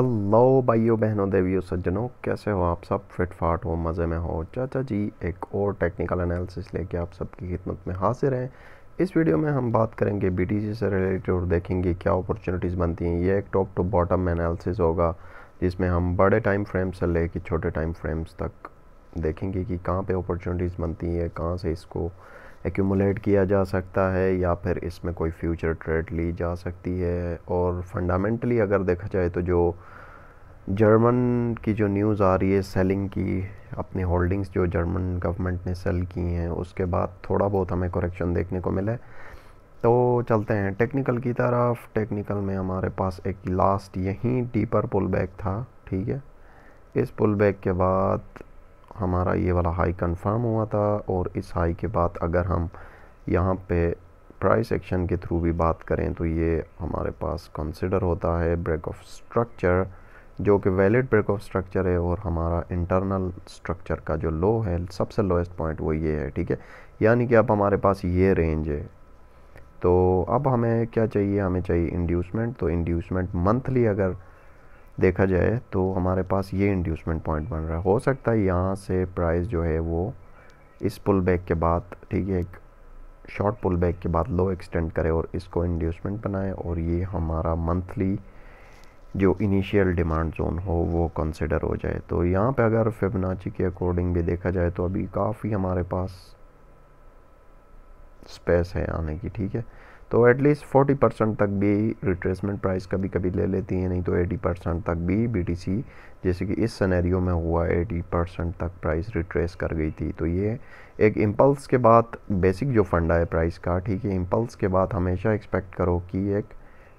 hello भाइयों बहनों देवियों सज्जनों कैसे हो आप सब फिट फाट हो मज़े में हो चाचा जी एक और टेक्निकल एनालिसिस लेके आप सबकी खिदमत में हाजिर हैं इस वीडियो में हम बात करेंगे बीटीसी से रिलेटेड और देखेंगे क्या अपॉर्चुनिटीज़ बनती हैं ये एक टॉप टू बॉटम एनालिसिस होगा जिसमें हम बड़े टाइम फ्रेम से ले छोटे टाइम फ्रेम्स तक देखेंगे कि कहाँ पर अपॉर्चुनिटीज़ बनती हैं कहाँ से इसको एक्यूमुलेट किया जा सकता है या फिर इसमें कोई फ्यूचर ट्रेड ली जा सकती है और फंडामेंटली अगर देखा जाए तो जो जर्मन की जो न्यूज़ आ रही है सेलिंग की अपनी होल्डिंग्स जो जर्मन गवर्नमेंट ने सेल की हैं उसके बाद थोड़ा बहुत हमें करेक्शन देखने को मिले तो चलते हैं टेक्निकल की तरफ टेक्निकल में हमारे पास एक लास्ट यहीं डीपर पुल बैक था ठीक है इस पुल बैक के बाद हमारा ये वाला हाई कंफर्म हुआ था और इस हाई के बाद अगर हम यहाँ पे प्राइस एक्शन के थ्रू भी बात करें तो ये हमारे पास कंसिडर होता है ब्रेक ऑफ स्ट्रक्चर जो कि वैलिड ब्रेक ऑफ स्ट्रक्चर है और हमारा इंटरनल स्ट्रक्चर का जो लो है सबसे लोएस्ट पॉइंट वो ये है ठीक है यानी कि अब हमारे पास ये रेंज है तो अब हमें क्या चाहिए हमें चाहिए इंड्यूसमेंट तो इंड्यूसमेंट मंथली अगर देखा जाए तो हमारे पास ये इंड्यूसमेंट पॉइंट बन रहा है हो सकता है यहाँ से प्राइस जो है वो इस पुल बैक के बाद ठीक है एक शॉर्ट पुल बैक के बाद लो एक्सटेंड करें और इसको इंड्यूसमेंट बनाए और ये हमारा मंथली जो इनिशियल डिमांड जोन हो वो कंसिडर हो जाए तो यहाँ पे अगर फिबनाची के अकॉर्डिंग भी देखा जाए तो अभी काफ़ी हमारे पास स्पेस है आने की ठीक है तो एटलीस्ट फोर्टी परसेंट तक भी रिट्रेसमेंट प्राइस कभी कभी ले लेती हैं नहीं तो एटी परसेंट तक भी बीटीसी जैसे कि इस सनेरियो में हुआ एटी परसेंट तक प्राइस रिट्रेस कर गई थी तो ये एक इम्पल्स के बाद बेसिक जो फंडा है प्राइस का ठीक है इम्पल्स के बाद हमेशा एक्सपेक्ट करो कि एक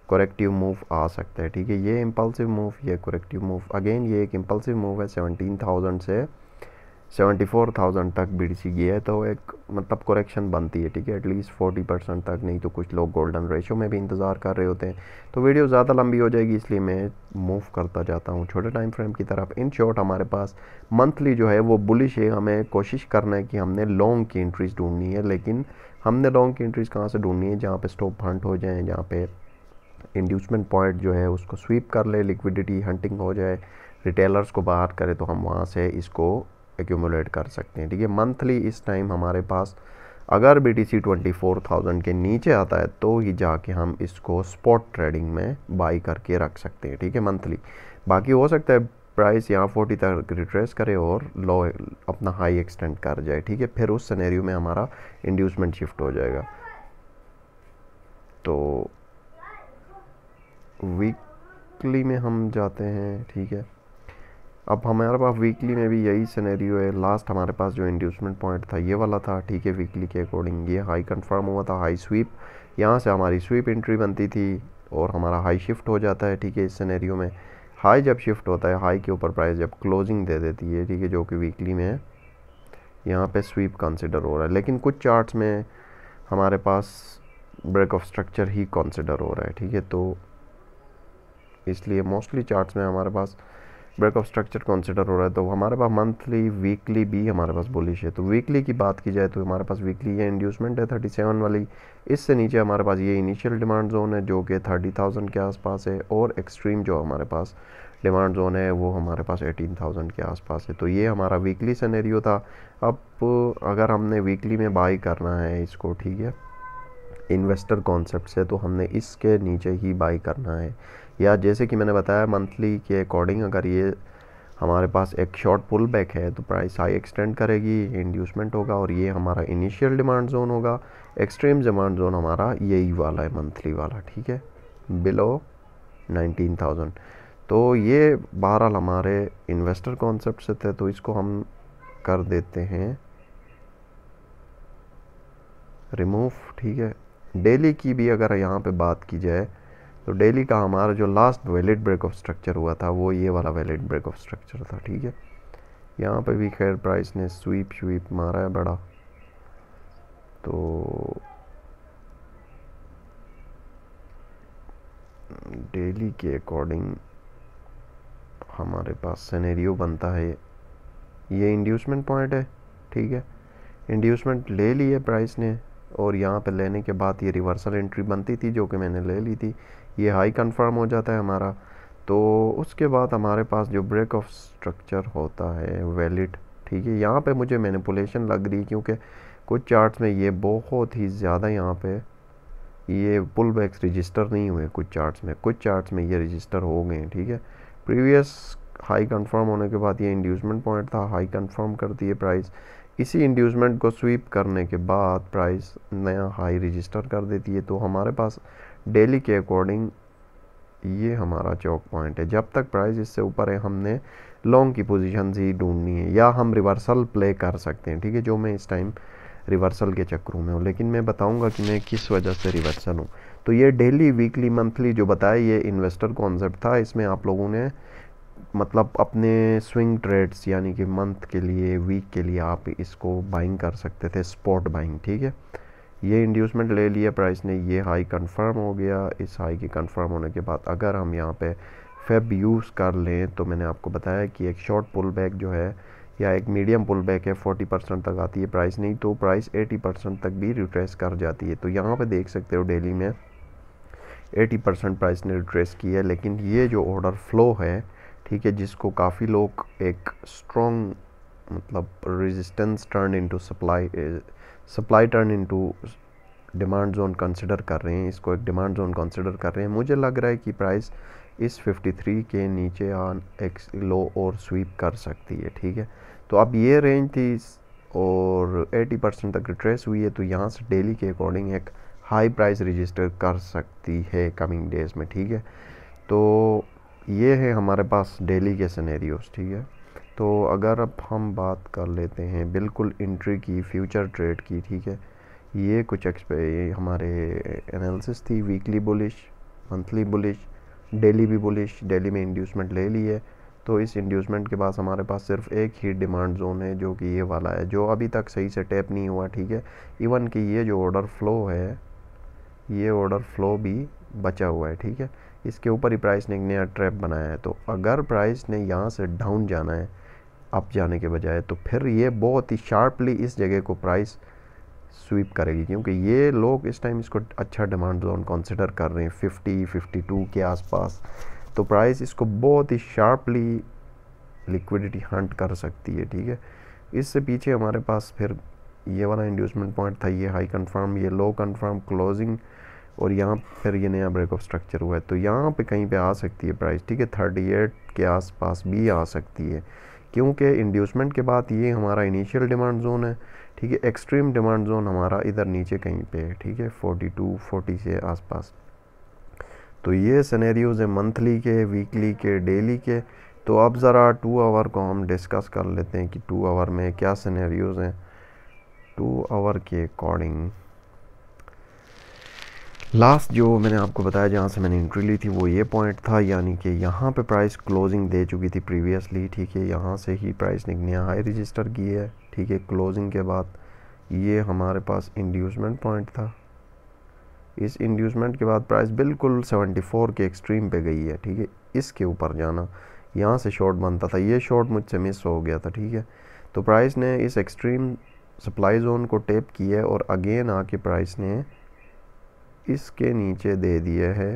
करेक्टिव मूव आ सकता है ठीक है ये इम्पल्सिव मूव ये करेक्टिव मूव अगेन ये एक इम्पल्सिव मूव है सेवनटीन से सेवेंटी फोर थाउजेंड तक बी गई है तो एक मतलब करेक्शन बनती है ठीक है एटलीस्ट फोर्टी परसेंट तक नहीं तो कुछ लोग गोल्डन रेशो में भी इंतज़ार कर रहे होते हैं तो वीडियो ज़्यादा लंबी हो जाएगी इसलिए मैं मूव करता जाता हूँ छोटे टाइम फ्रेम की तरफ इन शॉर्ट हमारे पास मंथली जो है वो बुलिश है हमें कोशिश करना है कि हमने लॉन्ग की इंट्रीज ढूंढनी है लेकिन हमने लॉन्ग की इंट्रीज कहाँ से ढूंढनी है जहाँ पर स्टॉप हंट हो जाए जहाँ पर इंड्यूसमेंट पॉइंट जो है उसको स्वीप कर ले लिक्विडिटी हंटिंग हो जाए रिटेलर्स को बाहर करें तो हम वहाँ से इसको एक्यूमुलेट कर सकते हैं ठीक है मंथली इस टाइम हमारे पास अगर B T C twenty four thousand के नीचे आता है तो ही जाके हम इसको स्पॉट ट्रेडिंग में बाई करके रख सकते हैं ठीक है मंथली बाकी हो सकता है प्राइस यहाँ फोर्टी तक रिट्रेस करे और लो अपना हाई एक्सटेंड कर जाए ठीक है फिर उस सनेरियो में हमारा इंड्यूसमेंट शिफ्ट हो जाएगा तो वीकली में हम जाते हैं ठीक है अब हमारे पास वीकली में भी यही सिनेरियो है लास्ट हमारे पास जो इंड्यूसमेंट पॉइंट था ये वाला था ठीक है वीकली के अकॉर्डिंग ये हाई कंफर्म हुआ था हाई स्वीप यहाँ से हमारी स्वीप एंट्री बनती थी और हमारा हाई शिफ्ट हो जाता है ठीक है इस सिनेरियो में हाई जब शिफ्ट होता है हाई के ऊपर प्राइस जब क्लोजिंग दे देती है ठीक है जो कि वीकली में है यहाँ पर स्वीप कंसिडर हो रहा है लेकिन कुछ चार्ट्स में हमारे पास ब्रेक ऑफ स्ट्रक्चर ही कंसिडर हो रहा है ठीक है तो इसलिए मोस्टली चार्ट में हमारे पास ब्रेक ऑफ स्ट्रक्चर कंसिडर हो रहा है तो हमारे पास मंथली वीकली भी हमारे पास बोलिश है तो वीकली की बात की जाए तो हमारे पास वीकली ये इंड्यूसमेंट है थर्टी सेवन वाली इससे नीचे हमारे पास ये इनिशियल डिमांड जोन है जो कि थर्टी थाउजेंड के आसपास है और एक्सट्रीम जो हमारे पास डिमांड जोन है वो हमारे पास एटीन थाउजेंड के आसपास है तो ये हमारा वीकली सनेरियो था अब अगर हमने वीकली में बाई करना है इसको ठीक है इन्वेस्टर कॉन्सेप्ट से तो हमने इसके नीचे ही बाई करना है या जैसे कि मैंने बताया मंथली के अकॉर्डिंग अगर ये हमारे पास एक शॉर्ट पुल बैक है तो प्राइस हाई एक्सटेंड करेगी इंड्यूसमेंट होगा और ये हमारा इनिशियल डिमांड जोन होगा एक्सट्रीम डिमांड जोन हमारा यही वाला है मंथली वाला ठीक है बिलो नाइनटीन तो ये बहरहाल हमारे इन्वेस्टर कॉन्सेप्ट से थे तो इसको हम कर देते हैं रिमूव ठीक है डेली की भी अगर यहाँ पे बात की जाए तो डेली का हमारा जो last valid break of structure हुआ था वो ये वाला वैलिड ब्रेक ऑफ स्ट्रक्चर था ठीक है यहाँ पे भी खैर प्राइस ने स्वीप स्वीप मारा है बड़ा तो डेली के अकॉर्डिंग हमारे पास सिनेरियो बनता है ये इंड्यूसमेंट पॉइंट है ठीक है इंड्यूसमेंट ले ली है प्राइस ने और यहाँ पे लेने के बाद ये रिवर्सल एंट्री बनती थी जो कि मैंने ले ली थी ये हाई कंफर्म हो जाता है हमारा तो उसके बाद हमारे पास जो ब्रेक ऑफ स्ट्रक्चर होता है वैलिड ठीक है यहाँ पे मुझे मैनिपुलेशन लग रही क्योंकि कुछ चार्ट्स में ये बहुत ही ज़्यादा यहाँ पे ये पुल बैक्स रजिस्टर नहीं हुए कुछ चार्ट्स में कुछ चार्ट्स में ये रजिस्टर हो गए ठीक है प्रीवियस हाई कन्फर्म होने के बाद ये इंड्यूसमेंट पॉइंट था हाई कन्फर्म कर दिए प्राइस इसी इंड्यूसमेंट को स्वीप करने के बाद प्राइस नया हाई रजिस्टर कर देती है तो हमारे पास डेली के अकॉर्डिंग ये हमारा चौक पॉइंट है जब तक प्राइस इससे ऊपर है हमने लॉन्ग की पोजीशन ही ढूंढनी है या हम रिवर्सल प्ले कर सकते हैं ठीक है जो मैं इस टाइम रिवर्सल के चक्रों में हूँ लेकिन मैं बताऊँगा कि मैं किस वजह से रिवर्सल हूँ तो ये डेली वीकली मंथली जो बताया ये इन्वेस्टर कॉन्सेप्ट था इसमें आप लोगों ने मतलब अपने स्विंग ट्रेड्स यानी कि मंथ के लिए वीक के लिए आप इसको बाइंग कर सकते थे स्पॉट बाइंग ठीक है ये इंड्यूसमेंट ले लिया प्राइस ने ये हाई कंफर्म हो गया इस हाई के कंफर्म होने के बाद अगर हम यहाँ पे फेब यूज़ कर लें तो मैंने आपको बताया कि एक शॉर्ट पुल बैक जो है या एक मीडियम पुल बैक है फोर्टी परसेंट तक आती है प्राइस नहीं तो प्राइस एटी परसेंट तक भी रिट्रेस कर जाती है तो यहाँ पे देख सकते हो डेली में एटी परसेंट प्राइस ने रिट्रेस की है लेकिन ये जो ऑर्डर फ्लो है ठीक है जिसको काफ़ी लोग एक स्ट्रॉन्ग मतलब resistance turn into supply supply turn into demand zone consider कर रहे हैं इसको एक डिमांड जोन कंसिडर कर रहे हैं मुझे लग रहा है कि प्राइस इस 53 के नीचे आन एक लो और स्वीप कर सकती है ठीक है तो अब ये रेंज थी और 80 परसेंट तक रिट्रेस हुई है तो यहाँ से डेली के अकॉर्डिंग एक हाई प्राइस रजिस्टर कर सकती है कमिंग डेज में ठीक है तो ये है हमारे पास डेली के सिनेरियोस ठीक है तो अगर अब हम बात कर लेते हैं बिल्कुल इंट्री की फ्यूचर ट्रेड की ठीक है ये कुछ एक्सपे हमारे एनालिसिस थी weekly bullish monthly bullish daily भी बुलिश डेली में इंड्यूसमेंट ले ली है तो इस इंड्यूसमेंट के पास हमारे पास सिर्फ एक ही डिमांड जोन है जो कि ये वाला है जो अभी तक सही से टैप नहीं हुआ ठीक है इवन कि ये जो ऑर्डर फ्लो है ये ऑर्डर फ्लो भी बचा हुआ है ठीक है इसके ऊपर ही प्राइस ने एक नया ट्रैप बनाया है तो अगर प्राइस ने यहाँ से डाउन जाना है अप जाने के बजाय तो फिर ये बहुत ही शार्पली इस जगह को प्राइस स्वीप करेगी क्योंकि ये लोग इस टाइम इसको अच्छा डिमांड जोन कंसिडर कर रहे हैं 50 52 के आसपास तो प्राइस इसको बहुत ही शार्पली लिक्विडिटी हंट कर सकती है ठीक है इससे पीछे हमारे पास फिर ये वाला इंड्यूसमेंट पॉइंट था ये हाई कंफर्म ये लो कंफर्म क्लोजिंग और यहाँ फिर ये नया ब्रेक ऑफ स्ट्रक्चर हुआ है तो यहाँ पे कहीं पे आ सकती है प्राइस ठीक है थर्टी एट के आसपास भी आ सकती है क्योंकि इंड्यूसमेंट के बाद ये हमारा इनिशियल डिमांड जोन है ठीक है एक्सट्रीम डिमांड जोन हमारा इधर नीचे कहीं पे है ठीक है फोर्टी टू फोर्टी से आसपास तो ये सनेरियोज़ हैं मंथली के वीकली के डेली के तो अब ज़रा टू आवर को हम डिस्कस कर लेते हैं कि टू आवर में क्या सनेरियोज़ हैं टू आवर के अकॉर्डिंग लास्ट जो मैंने आपको बताया जहाँ से मैंने इंट्री ली थी वो ये पॉइंट था यानी कि यहाँ पे प्राइस क्लोजिंग दे चुकी थी प्रीवियसली ठीक है यहाँ से ही प्राइस ने नया हाई रजिस्टर की है ठीक है क्लोजिंग के बाद ये हमारे पास इंड्यूसमेंट पॉइंट था इस इंड्यूसमेंट के बाद प्राइस बिल्कुल 74 के एक्सट्रीम पे गई है ठीक है इसके ऊपर जाना यहाँ से शॉर्ट बनता था ये शॉर्ट मुझसे मिस हो गया था ठीक है तो प्राइस ने इस एक्सट्रीम सप्लाई जोन को टेप किया और अगेन आके प्राइस ने इसके नीचे दे दिए है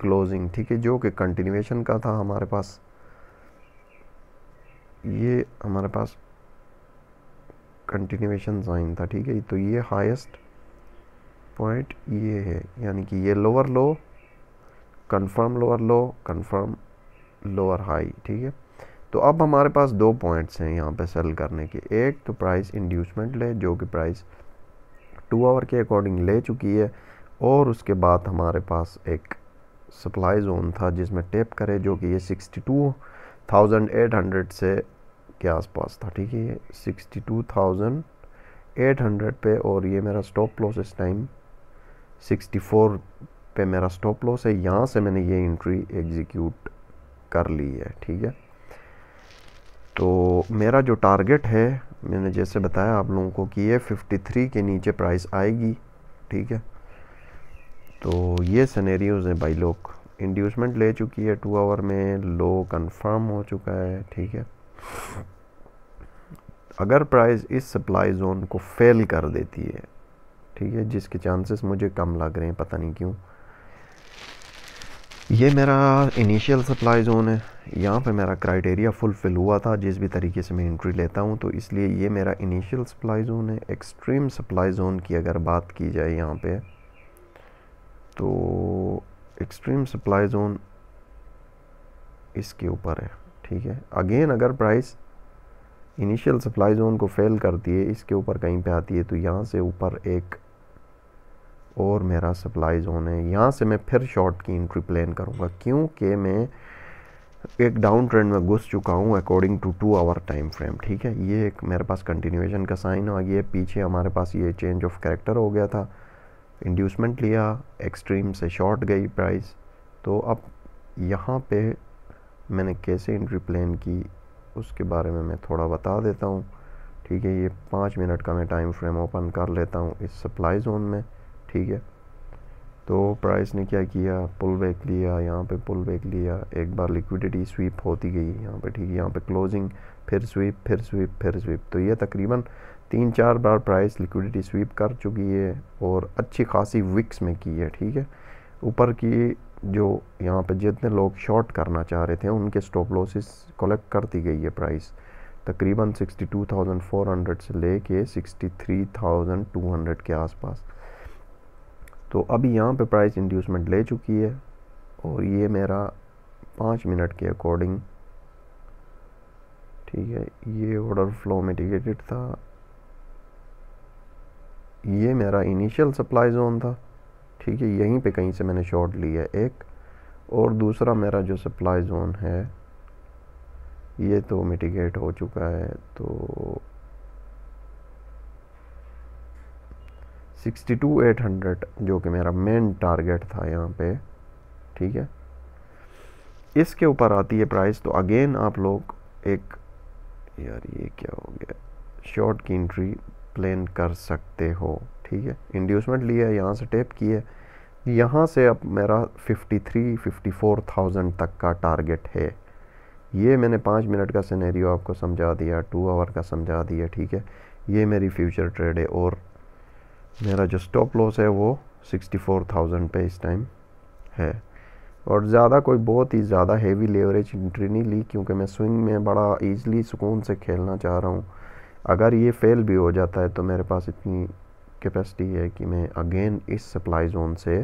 क्लोजिंग ठीक है जो कि कंटिन्यूएशन का था हमारे पास ये हमारे पास कंटिन्यूएशन साइन था ठीक है तो ये हाईएस्ट पॉइंट ये है यानी कि ये lower low confirm lower low confirm lower high ठीक है तो अब हमारे पास दो पॉइंट्स हैं यहाँ पे सेल करने के एक तो प्राइस इंड्यूसमेंट ले जो कि प्राइस टू आवर के अकॉर्डिंग ले चुकी है और उसके बाद हमारे पास एक सप्लाई जोन था जिसमें टेप करे जो कि ये sixty two thousand eight hundred से के आसपास था ठीक है ये sixty two thousand eight hundred पे और ये मेरा स्टॉप लॉस इस टाइम सिक्सटी फोर पे मेरा स्टॉप लॉस है यहाँ से मैंने ये इंट्री एग्जीक्यूट कर ली है ठीक है तो मेरा जो टारगेट है मैंने जैसे बताया आप लोगों को कि ये 53 के नीचे प्राइस आएगी ठीक है तो ये सनेरियोज़ हैं भाई लोग इंड्यूसमेंट ले चुकी है टू आवर में लो कंफर्म हो चुका है ठीक है अगर प्राइस इस सप्लाई जोन को फेल कर देती है ठीक है जिसके चांसेस मुझे कम लग रहे हैं पता नहीं क्यों ये मेरा इनिशियल सप्लाई जोन है यहाँ पे मेरा क्राइटेरिया फुलफ़िल हुआ था जिस भी तरीके से मैं इंट्री लेता हूँ तो इसलिए ये मेरा इनिशियल सप्लाई जोन है एक्सट्रीम सप्लाई जोन की अगर बात की जाए यहाँ पे तो एक्सट्रीम सप्लाई जोन इसके ऊपर है ठीक है अगेन अगर प्राइस इनिशियल सप्लाई जोन को फेल करती है इसके ऊपर कहीं पर आती है तो यहाँ से ऊपर एक और मेरा सप्लाई जोन है यहाँ से मैं फिर शॉर्ट की इंट्री प्लान करूँगा क्योंकि मैं एक डाउन ट्रेंड में घुस चुका हूँ according to two hour time frame ठीक है ये एक मेरे पास कंटिन्यूएशन का साइन आ गया पीछे हमारे पास ये चेंज ऑफ करेक्टर हो गया था इंड्यूसमेंट लिया एक्सट्रीम से शॉर्ट गई प्राइस तो अब यहाँ पे मैंने कैसे इंट्री प्लान की उसके बारे में मैं थोड़ा बता देता हूँ ठीक है ये पाँच मिनट का मैं टाइम फ्रेम ओपन कर लेता हूँ इस सप्लाई जोन में ठीक है तो प्राइस ने क्या किया पुल बैक लिया यहाँ पे पुल बैक लिया एक बार लिक्विडिटी स्वीप होती गई यहाँ पे ठीक है यहाँ पे क्लोजिंग फिर स्वीप फिर स्वीप फिर स्वीप तो ये तकरीबन तीन चार बार प्राइस लिक्विडिटी स्वीप कर चुकी है और अच्छी खासी विक्स में की है ठीक है ऊपर की जो यहाँ पे जितने लोग शॉर्ट करना चाह रहे थे उनके स्टॉप लॉसेस कलेक्ट करती गई है प्राइस तकरीबन 62,400 से लेके 63,200 के आसपास तो अभी यहाँ पे प्राइस इंड्यूसमेंट ले चुकी है और ये मेरा पाँच मिनट के अकॉर्डिंग ठीक है ये ऑर्डर फ्लो मिटिगेटेड था ये मेरा इनिशियल सप्लाई जोन था ठीक है यहीं पे कहीं से मैंने शॉर्ट लिया एक और दूसरा मेरा जो सप्लाई जोन है ये तो मिटिगेट हो चुका है तो सिक्सटी टू एट हंड्रेड जो कि मेरा मेन टारगेट था यहाँ पे ठीक है इसके ऊपर आती है प्राइस तो अगेन आप लोग एक यार ये क्या हो गया शॉर्ट की इंट्री प्लेन कर सकते हो ठीक है इंड्यूसमेंट लिया है यहाँ से टेप की है यहाँ से अब मेरा 53 54,000 तक का टारगेट है ये मैंने पाँच मिनट का सिनेरियो आपको समझा दिया टू आवर का समझा दिया ठीक है ये मेरी फ्यूचर ट्रेड है और मेरा जो स्टॉप लॉस है वो 64,000 पे इस टाइम है और ज़्यादा कोई बहुत ही ज़्यादा हेवी लेवरेज इंट्री नहीं ली क्योंकि मैं स्विंग में बड़ा ईजिली सुकून से खेलना चाह रहा हूँ अगर ये फेल भी हो जाता है तो मेरे पास इतनी कैपेसिटी है कि मैं अगेन इस सप्लाई जोन से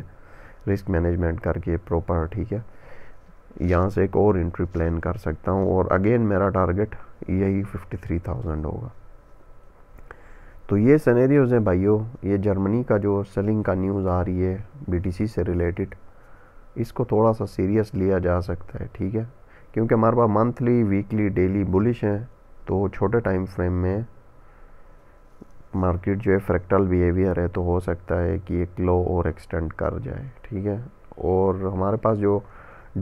रिस्क मैनेजमेंट करके प्रॉपर ठीक है यहाँ से एक और इंट्री प्लान कर सकता हूँ और अगेन मेरा टारगेट यही फिफ्टी थ्री थाउजेंड होगा तो ये सनेरियोज़ हैं भाइयों ये जर्मनी का जो सेलिंग का न्यूज़ आ रही है बीटीसी से रिलेटेड इसको थोड़ा सा सीरियस लिया जा सकता है ठीक है क्योंकि हमारे पास मंथली वीकली डेली बुलिश हैं तो छोटे टाइम फ्रेम में मार्केट जो है फ्रैक्टल बिहेवियर है तो हो सकता है कि एक लो और एक्सटेंड कर जाए ठीक है और हमारे पास जो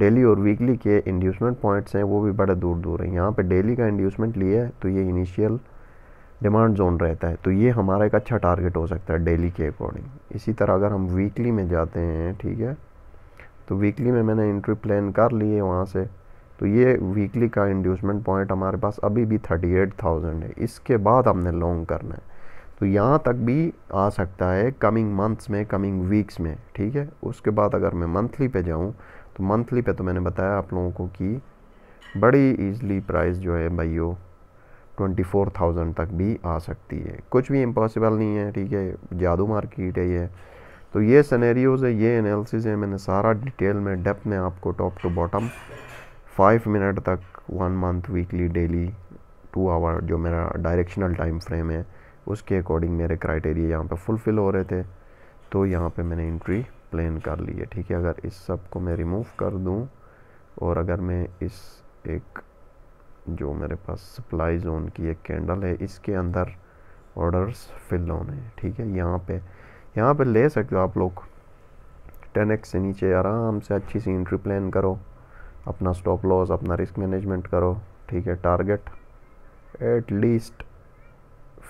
डेली और वीकली के इंड्यूसमेंट पॉइंट्स हैं वो भी बड़े दूर दूर हैं यहाँ पे डेली का इंड्यूसमेंट लिया है तो ये इनिशियल डिमांड जोन रहता है तो ये हमारा एक अच्छा टारगेट हो सकता है डेली के अकॉर्डिंग इसी तरह अगर हम वीकली में जाते हैं ठीक है तो वीकली में मैंने इंट्री प्लान कर ली है वहाँ से तो ये वीकली का इंड्यूसमेंट पॉइंट हमारे पास अभी भी थर्टी एट थाउजेंड है इसके बाद हमने लॉन्ग करना है तो यहाँ तक भी आ सकता है कमिंग मंथ्स में कमिंग वीक्स में ठीक है उसके बाद अगर मैं मंथली पे जाऊँ तो मंथली पे तो मैंने बताया आप लोगों को कि बड़ी ईजली प्राइस जो है भाइयों ट्वेंटी फोर थाउजेंड तक भी आ सकती है कुछ भी इम्पॉसिबल नहीं है ठीक है जादू मार्केट है ये तो ये सनेरियोज़ है ये एनालिसिस है मैंने सारा डिटेल में डेप्थ में आपको top to bottom five minute तक one month weekly daily two hour जो मेरा डायरेक्शनल टाइम फ्रेम है उसके अकॉर्डिंग मेरे क्राइटेरिया यहाँ पर फुलफ़िल हो रहे थे तो यहाँ पर मैंने इंट्री प्लान कर ली है ठीक है अगर इस सब को मैं रिमूव कर दूँ और अगर मैं इस एक जो मेरे पास सप्लाई जोन की एक कैंडल है इसके अंदर ऑर्डर्स फिल होने ठीक है यहाँ पे यहाँ पे ले सकते हो आप लोग टेन एक्स से नीचे आराम से अच्छी सी इंट्री प्लान करो अपना स्टॉप लॉस अपना रिस्क मैनेजमेंट करो ठीक है target at least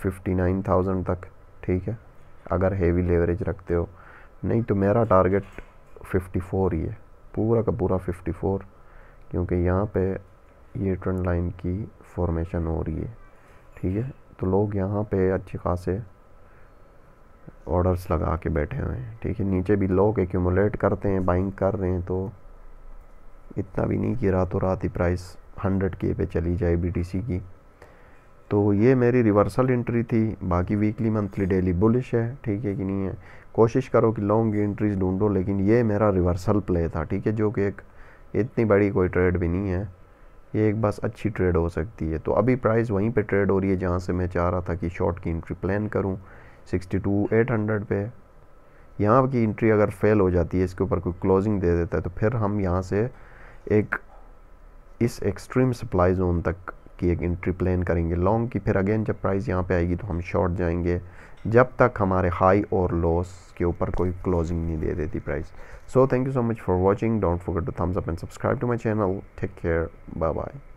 fifty nine thousand तक ठीक है अगर हेवी लेवरेज रखते हो नहीं तो मेरा टारगेट फिफ्टी फोर ही है पूरा का पूरा फिफ्टी फोर क्योंकि यहाँ पे ये ट्रेंड लाइन की फॉर्मेशन हो रही है ठीक है तो लोग यहाँ पे अच्छे खासे ऑर्डर्स लगा के बैठे हुए हैं ठीक है नीचे भी लोग एक्यूमुलेट करते हैं बाइंग कर रहे हैं तो इतना भी नहीं कि रातों रात ही प्राइस हंड्रेड के पे चली जाए बी की तो ये मेरी रिवर्सल इंट्री थी बाकी वीकली मंथली डेली बुलिश है ठीक है कि नहीं है कोशिश करो कि लॉन्ग इंट्रीज ढूंढो लेकिन ये मेरा रिवर्सल प्ले था ठीक है जो कि एक इतनी बड़ी कोई ट्रेड भी नहीं है ये एक बस अच्छी ट्रेड हो सकती है तो अभी प्राइस वहीं पे ट्रेड हो रही है जहाँ से मैं चाह रहा था कि शॉर्ट की इंट्री प्लान करूँ सिक्सटी टू एट हंड्रेड पे यहाँ की इंट्री अगर फेल हो जाती है इसके ऊपर कोई क्लोजिंग दे देता है तो फिर हम यहाँ से एक इस एक्सट्रीम सप्लाई जोन तक की एक इंट्री प्लान करेंगे लॉन्ग की फिर अगेन जब प्राइस यहाँ पर आएगी तो हम शॉर्ट जाएंगे जब तक हमारे हाई और लॉस के ऊपर कोई क्लोजिंग नहीं दे देती price so thank you so much for watching don't forget to thumbs up and subscribe to my channel take care bye bye